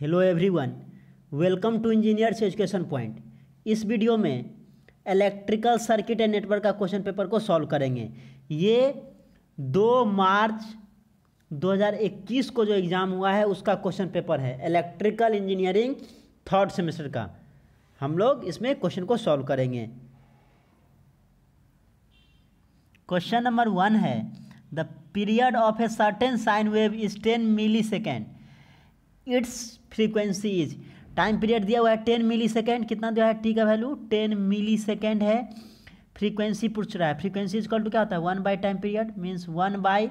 hello everyone welcome to engineers education point इस video में electrical circuit and network का question paper को solve करेंगे ये दो मार्च 2021 को जो एग्ज़ाम हुआ है उसका क्वेश्चन पेपर है इलेक्ट्रिकल इंजीनियरिंग थर्ड सेमेस्टर का हम लोग इसमें क्वेश्चन को सॉल्व करेंगे क्वेश्चन नंबर वन है the period of a certain sine wave is ten millisecond its frequency is time period दिया हुआ है टेन मिली सेकेंड कितना दिया है टी का वैल्यू टेन मिली सेकेंड है फ्रीक्वेंसी पूछ रहा है फ्रीक्वेंसी इज कॉल टू क्या होता है one by time period means one by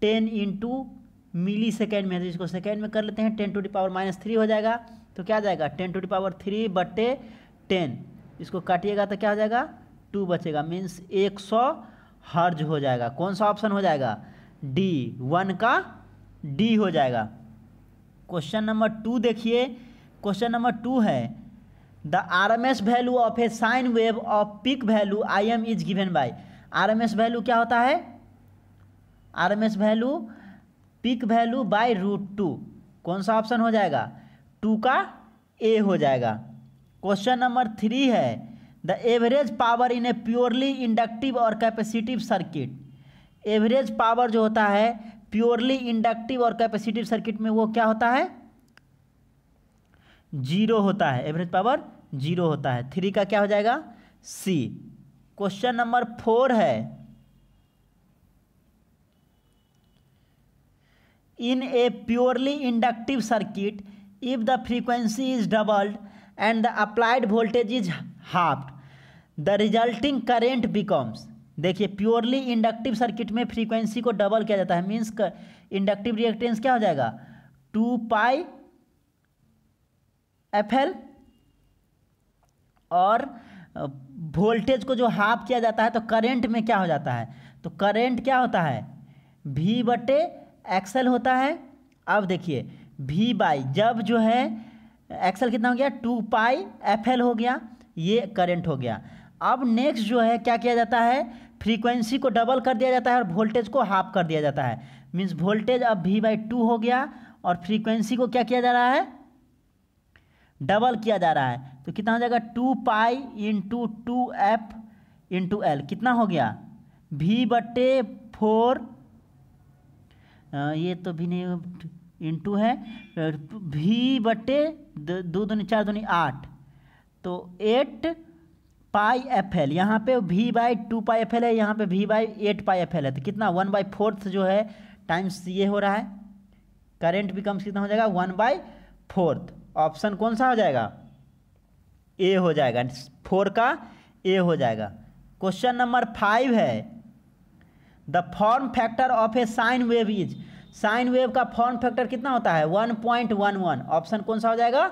ten into millisecond में तो इसको सेकेंड में कर लेते हैं ten to the power minus three हो जाएगा तो क्या जाएगा ten to the power three बटे टेन इसको काटिएगा तो क्या हो जाएगा टू बचेगा मीन्स एक सौ हर्ज हो जाएगा कौन सा ऑप्शन हो जाएगा डी वन का डी हो जाएगा क्वेश्चन नंबर टू देखिए क्वेश्चन नंबर टू है the R M S value of a sine wave of peak value I M is given by R M S value क्या होता है R M S value peak value by root two कौन सा option हो जाएगा to का A हो जाएगा क्वेश्चन नंबर थ्री है the average power in a purely inductive और कैपेसिटिव सर्किट एवरेज पावर जो होता है प्योरली इंडक्टिव और कैपेसिटिव सर्किट में वो क्या होता है जीरो होता है एवरेज पावर जीरो होता है थ्री का क्या हो जाएगा सी क्वेश्चन नंबर फोर है in a purely inductive circuit if the frequency is doubled and the applied voltage is half the resulting current becomes देखिए प्योरली इंडक्टिव सर्किट में फ्रीक्वेंसी को डबल किया जाता है मीन्स इंडक्टिव रिएक्टेंस क्या हो जाएगा टू पाई एफ एल और वोल्टेज को जो हाफ किया जाता है तो करंट में क्या हो जाता है तो करंट क्या होता है वी बटे एक्सएल होता है अब देखिए वी बाई जब जो है एक्सल कितना हो गया टू पाई एफ एल हो गया ये करंट हो गया अब नेक्स्ट जो है क्या किया जाता है फ्रीक्वेंसी को डबल कर दिया जाता है और वोल्टेज को हाफ कर दिया जाता है मीन्स वोल्टेज अब वी बाई टू हो गया और फ्रीक्वेंसी को क्या किया जा रहा है डबल किया जा रहा है तो कितना हो जाएगा two pi into two F into L कितना हो गया भी बटे फोर ये तो भी नहीं इंटू है भी बटे दो दूनी चार दूनी आठ तो एट पाई एफ एल यहाँ पे V by two pi F L है यहाँ पे V by eight pi F L है तो कितना वन बाई फोर्थ जो है टाइम्स ये हो रहा है करेंट बिकम्स कितना हो जाएगा वन बाई फोर्थ ऑप्शन कौन सा हो जाएगा ए हो जाएगा फोर का ए हो जाएगा क्वेश्चन नंबर फाइव है the form factor of a sine wave is sine wave का फॉर्म फैक्टर कितना होता है one point one one option कौन सा हो जाएगा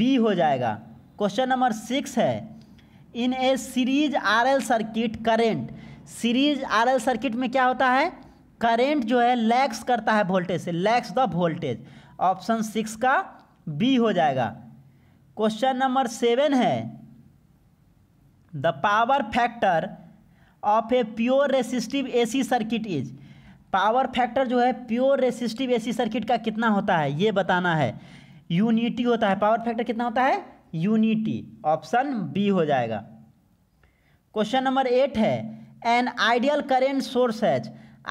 बी हो जाएगा क्वेश्चन नंबर सिक्स है in a series R L circuit current series R L circuit में क्या होता है करेंट जो है लैक्स करता है वोल्टेज से lags the voltage option six का बी हो जाएगा क्वेश्चन नंबर सेवन है the power factor of a pure resistive AC circuit is power factor जो है प्योर रेसिस्टिव एसी सर्किट का कितना होता है ये बताना है यूनिटी होता है पावर फैक्टर कितना होता है यूनिटी ऑप्शन बी हो जाएगा क्वेश्चन नंबर एट है एन आइडियल करेंट सोर्स है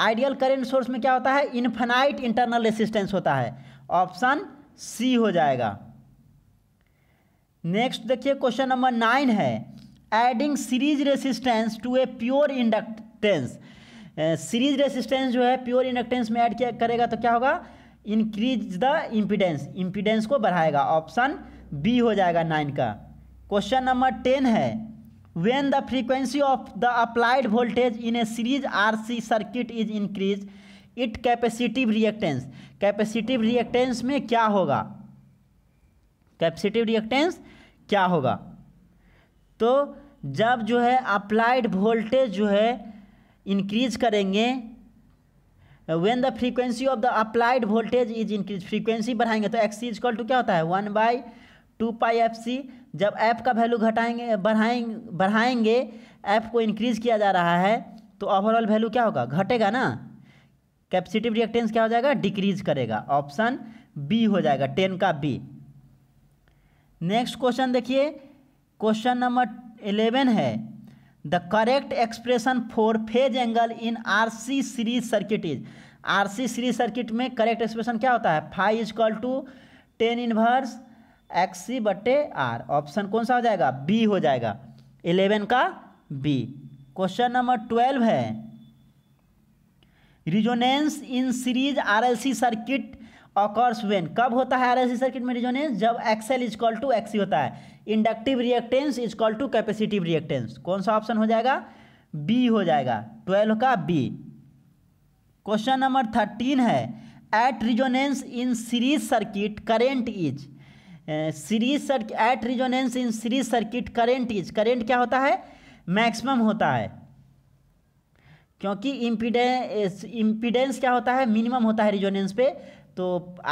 आइडियल करेंट सोर्स में क्या होता है इन्फेनाइट इंटरनल रेसिस्टेंस होता है ऑप्शन सी हो जाएगा नेक्स्ट देखिए क्वेश्चन नंबर नाइन है adding series resistance to a pure inductance series resistance जो है प्योर इंडक्टेंस में ऐड किया करेगा तो क्या होगा इंक्रीज द इम्पिडेंस इम्पिडेंस को बढ़ाएगा ऑप्शन बी हो जाएगा नाइन का क्वेश्चन नंबर टेन है when the frequency of the applied voltage in a series R C circuit is increase it capacitive reactance capacitive reactance में क्या होगा कैपेसिटिव रिएक्टेंस क्या होगा तो जब जो है अप्लाइड वोल्टेज जो है इंक्रीज करेंगे when the frequency of the applied voltage is increase frequency बढ़ाएंगे तो एक्स कॉल टू क्या होता है one by two pi F C जब ऐप का वैल्यू घटाएंगे बढ़ाएंगे बढ़ाएंगे ऐप को इंक्रीज़ किया जा रहा है तो ओवरऑल वैल्यू क्या होगा घटेगा ना कैपेसिटिव रिएक्टेंस क्या हो जाएगा डिक्रीज करेगा ऑप्शन बी हो जाएगा टेन का बी नेक्स्ट क्वेश्चन देखिए क्वेश्चन नंबर इलेवन है the correct expression for phase angle in R C series circuit is R C series circuit में करेक्ट एक्सप्रेशन क्या होता है phi is equal to tan inverse X C बटे R option कौन सा हो जाएगा बी हो जाएगा इलेवन का बी क्वेश्चन नंबर ट्वेल्व है resonance in series RLC circuit occurs when कब होता है आरएलसी सर्किट में रिजोनेंस जब XL is equal to XC होता है inductive reactance is equal to capacitive reactance कौन सा ऑप्शन हो जाएगा बी हो जाएगा ट्वेल्व का बी क्वेश्चन नंबर थर्टीन है at resonance in series circuit current is series circuit at resonance in series circuit current is current क्या होता है मैक्सिमम होता है क्योंकि इम्पीडेंस इम्पीडेंस क्या होता है मिनिमम होता है रिजोनेंस पे तो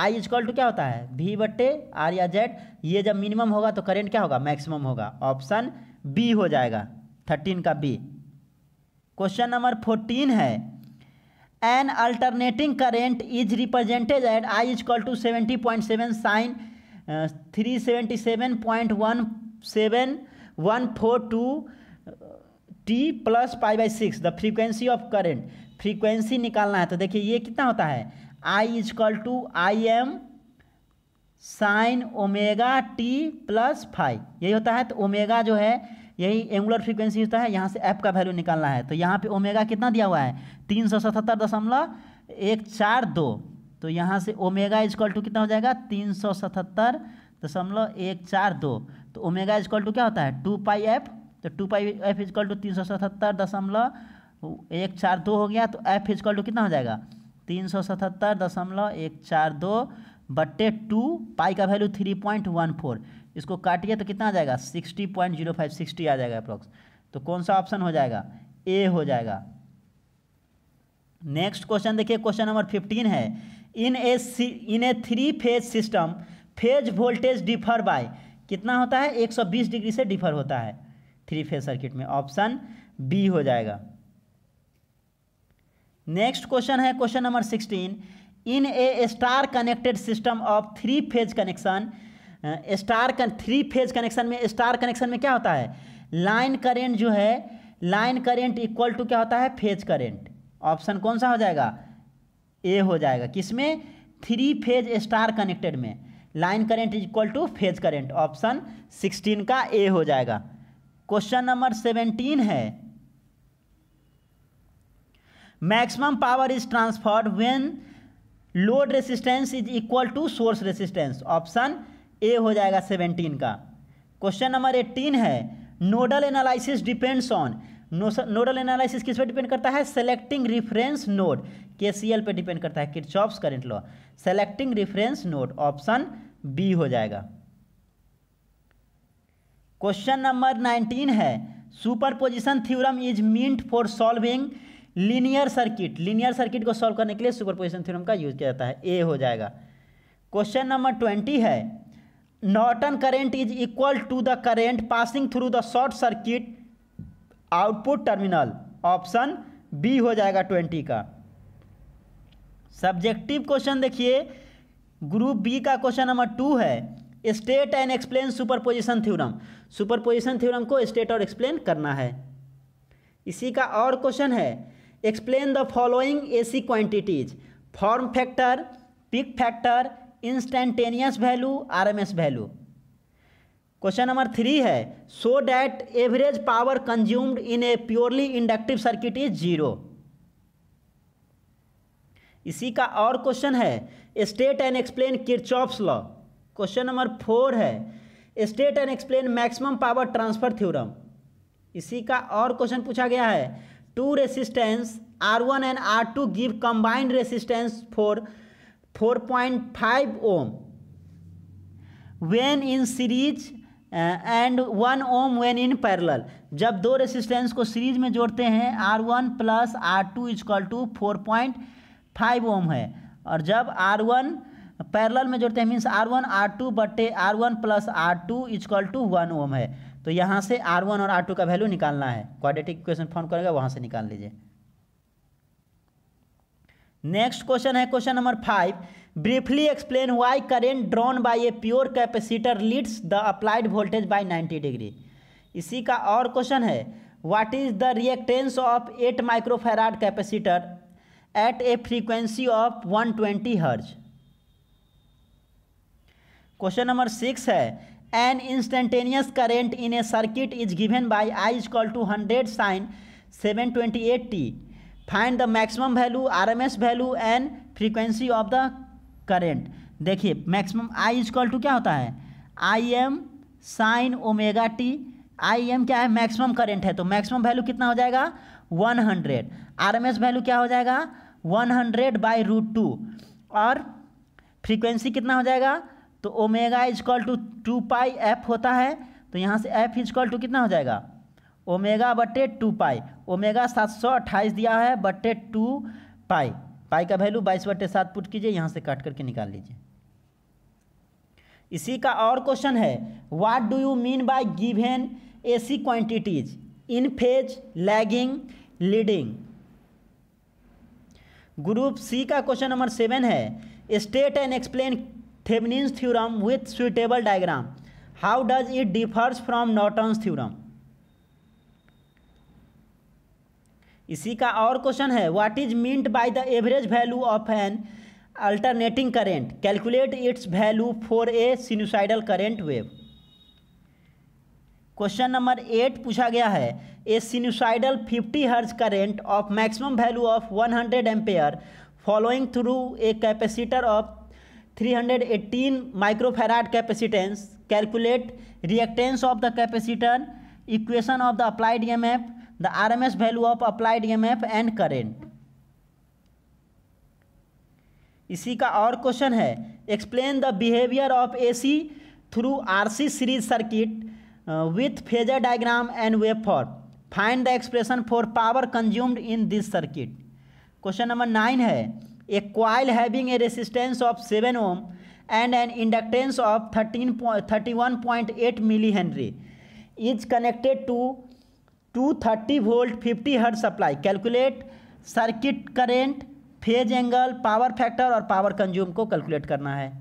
आई इज कॉल टू क्या होता है भी बट्टे आर या जेड ये जब मिनिमम होगा तो करेंट क्या होगा मैक्सिमम होगा ऑप्शन बी हो जाएगा थर्टीन का बी क्वेश्चन नंबर फोर्टीन है an alternating current is represented at I equal to seventy point seven sine three seventy seven point one seven one four two T plus pi by six the frequency of current frequency निकालना है तो देखिए ये कितना होता है I is equal to I M sine omega T plus five यही होता है तो ओमेगा जो है यही एंगुलर फ्रीक्वेंसी होता है यहाँ से एफ का वैल्यू निकालना है तो यहाँ पे ओमेगा कितना दिया हुआ है तीन सौ सतहत्तर दशमलव एक चार दो तो यहाँ से ओमेगा इजक्ल टू कितना हो जाएगा तीन सौ सतहत्तर दशमलव एक चार दो तो ओमेगा इजक्ल टू क्या होता है टू पाई एफ तो two pi F is equal to तीन सौ सतहत्तर दशमलव एक चार दो हो गया तो एफ इजक्ल टू कितना हो जाएगा तीन सौ सतहत्तर दशमलव एक चार दो बट्टे टू पाई का value three point one four इसको काटिए तो कितना आ जाएगा sixty point zero five sixty आ जाएगा अप्रॉक्स तो कौन सा ऑप्शन हो जाएगा ए हो जाएगा नेक्स्ट क्वेश्चन देखिए क्वेश्चन नंबर फिफ्टीन है in a in a three phase system phase voltage differ by कितना होता है 120 डिग्री से डिफर होता है थ्री फेज सर्किट में ऑप्शन बी हो जाएगा नेक्स्ट क्वेश्चन है question number sixteen in a star connected system of three phase connection star कन थ्री फेज कनेक्शन में स्टार कनेक्शन में क्या होता है लाइन करेंट जो है लाइन करेंट इक्वल टू क्या होता है फेज करेंट ऑप्शन कौन सा हो जाएगा ए हो जाएगा किसमें थ्री फेज स्टार कनेक्टेड में line current is equal to phase current option sixteen का ए हो जाएगा क्वेश्चन नंबर सेवेंटीन है maximum power is transferred when load resistance is equal to source resistance option A हो जाएगा seventeen का question number eighteen है nodal analysis depends on nodal analysis किस पर डिपेंड करता है सेलेक्टिंग रिफरेंस नोड के सी एल पर डिपेंड करता है Kirchhoff's current law selecting reference node option B हो जाएगा क्वेश्चन नंबर नाइनटीन है super position theorem is meant for solving linear circuit linear circuit को सॉल्व करने के लिए सुपर पोजिशन थ्योरम का यूज किया जाता है ए हो जाएगा क्वेश्चन नंबर ट्वेंटी है Norton current is equal to the current passing through the short circuit output terminal option B हो जाएगा ट्वेंटी का सब्जेक्टिव क्वेश्चन देखिए ग्रुप बी का क्वेश्चन नंबर टू है state and explain superposition theorem superposition theorem को state और explain करना है इसी का और क्वेश्चन है explain the following AC quantities form factor peak factor instantaneous value RMS value question number three है show that average power consumed in a purely inductive circuit is zero इसी का और क्वेश्चन है state and explain Kirchhoff's law question number four है state and explain maximum power transfer theorem इसी का और question पूछा गया है two resistance R one and R two give combined resistance for four point five ohm when in series and one ohm when in parallel जब दो resistance को series में जोड़ते हैं R one plus R two is equal to four point five ohm है और जब R one parallel में जोड़ते हैं means R one are to बटे R one plus R two is equal to one ohm है तो यहाँ से आर वन और आर टू का वैल्यू निकालना है क्वाड्रेटिक इक्वेशन फॉर्म करेगा वहाँ से निकाल लीजिए नेक्स्ट क्वेश्चन है question number five briefly explain why current drawn by a pure capacitor leads the applied voltage by 90 degree इसी का और क्वेश्चन है what is the reactance of eight microfarad capacitor at a frequency of 120 twenty hertz question number six है an instantaneous current in a circuit is given by I is equal to hundred sine seven twenty eight T find the maximum value R M S value and frequency of the current देखिए maximum I is equal to क्या होता है I M sine omega T I M क्या है maximum current है तो maximum value कितना हो जाएगा 100 आरएमएस वैल्यू क्या हो जाएगा one hundred by root two और फ्रीक्वेंसी कितना हो जाएगा तो omega is equal to two pi F होता है तो यहाँ से एफ इजक्ल टू कितना हो जाएगा ओमेगा बटे टू पाई ओमेगा सात सौ अट्ठाईस दिया है बटे टू पाई पाई का वैल्यू बाईस बटे सात पुट कीजिए यहाँ से काट करके निकाल लीजिए इसी का और क्वेश्चन है what do you mean by given AC quantities in phase lagging leading group C का क्वेश्चन नंबर सेवन है state and explain Thevenin's theorem with suitable diagram how does it differs from Norton's theorem इसी का और question है what is meant by the average value of an alternating current calculate its value for a sinusoidal current wave question number eight पूछा गया है A सीनुसाइडल 50 hertz current of maximum value of 100 hundred ampere following through a capacitor of 318 microfarad capacitance calculate reactance of the capacitor equation of the applied E the R value of applied E and current इसी का और question है explain the behaviour of AC through RC series circuit with phasor diagram and web for find the expression for power consumed in this circuit question number nine है a coil having a resistance of seven ohm and an inductance of thirteen thirty one point eight milli henry is connected to two thirty volt fifty hertz supply calculate circuit current phase angle power factor और power consume को calculate करना है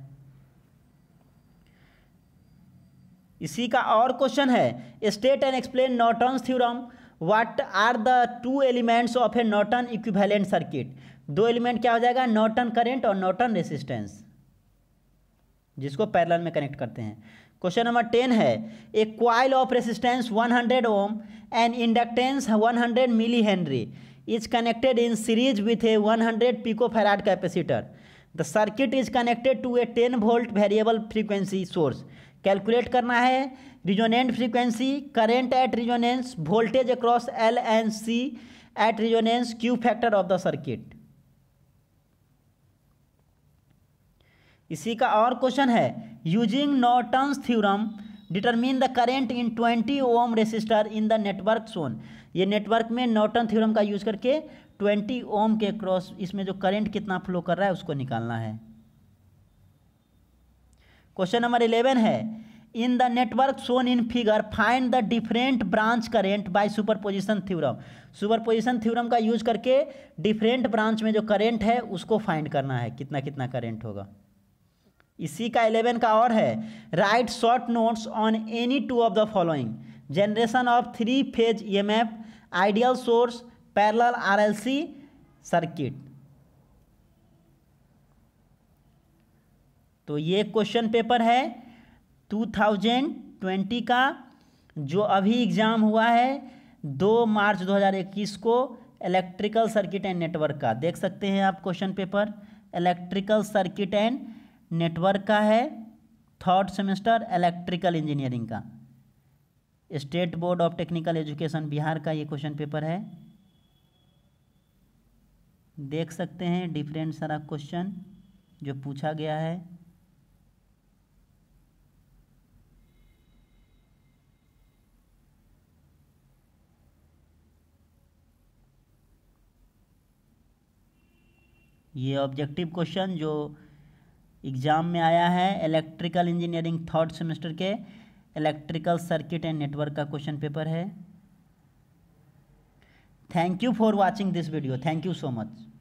इसी का और question है state and explain Norton theorem what are the two elements of a Norton equivalent circuit दो element क्या हो जाएगा नॉटन करेंट और नॉटन रेसिस्टेंस जिसको पैरल में कनेक्ट करते हैं क्वेश्चन नंबर टेन है a coil of resistance 100 ohm and inductance 100 milli henry is connected in series with a 100 pico farad capacitor the circuit is connected to a 10 volt variable frequency source calculate करना है resonant frequency current at resonance voltage across L and C at resonance Q factor of the circuit इसी का और question है using नॉटन्स theorem determine the current in twenty ohm resistor in the network shown ये network में Norton theorem का use करके twenty ohm के cross इसमें जो करेंट कितना फ्लो कर रहा है उसको निकालना है क्वेश्चन नंबर इलेवन है in the network shown in figure find the different branch current by super position theorem super position theorem का यूज करके डिफरेंट ब्रांच में जो करेंट है उसको फाइंड करना है कितना कितना करेंट होगा इसी का इलेवन का और है write short notes on any two of the following generation of three phase E F ideal source L C circuit तो ये क्वेश्चन पेपर है 2020 का जो अभी एग्ज़ाम हुआ है दो मार्च 2021 को इलेक्ट्रिकल सर्किट एंड नेटवर्क का देख सकते हैं आप question paper electrical circuit and network का है थर्ड सेमेस्टर इलेक्ट्रिकल इंजीनियरिंग का state board of technical education Bihar का ये क्वेश्चन पेपर है देख सकते हैं डिफरेंट सारा क्वेश्चन जो पूछा गया है ये ऑब्जेक्टिव क्वेश्चन जो एग्ज़ाम में आया है इलेक्ट्रिकल इंजीनियरिंग थर्ड सेमेस्टर के इलेक्ट्रिकल सर्किट एंड नेटवर्क का क्वेश्चन पेपर है thank you for watching this video thank you so much